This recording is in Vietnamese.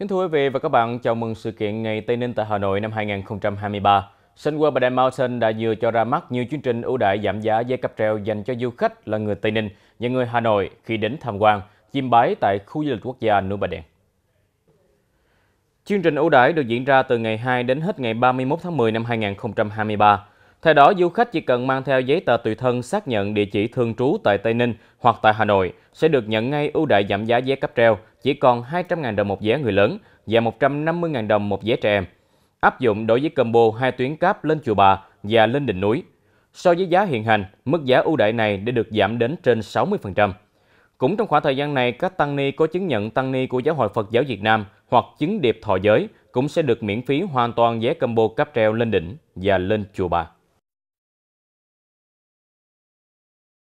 Kính thưa quý vị và các bạn, chào mừng sự kiện Ngày Tây Ninh tại Hà Nội năm 2023. Bà Đen Mountain đã vừa cho ra mắt nhiều chương trình ưu đại giảm giá vé cáp treo dành cho du khách là người Tây Ninh những người Hà Nội khi đến tham quan, chiêm bái tại khu du lịch quốc gia núi Bà Đen. Chương trình ưu đãi được diễn ra từ ngày 2 đến hết ngày 31 tháng 10 năm 2023 theo đó, du khách chỉ cần mang theo giấy tờ tùy thân xác nhận địa chỉ thường trú tại Tây Ninh hoặc tại Hà Nội sẽ được nhận ngay ưu đại giảm giá vé cáp treo chỉ còn 200.000 đồng một vé người lớn và 150.000 đồng một vé trẻ em. Áp dụng đối với combo hai tuyến cáp lên chùa Bà và lên đỉnh núi. So với giá hiện hành, mức giá ưu đại này đã được giảm đến trên 60%. Cũng trong khoảng thời gian này, các tăng ni có chứng nhận tăng ni của Giáo hội Phật giáo Việt Nam hoặc chứng điệp thọ giới cũng sẽ được miễn phí hoàn toàn vé combo cáp treo lên đỉnh và lên chùa Bà.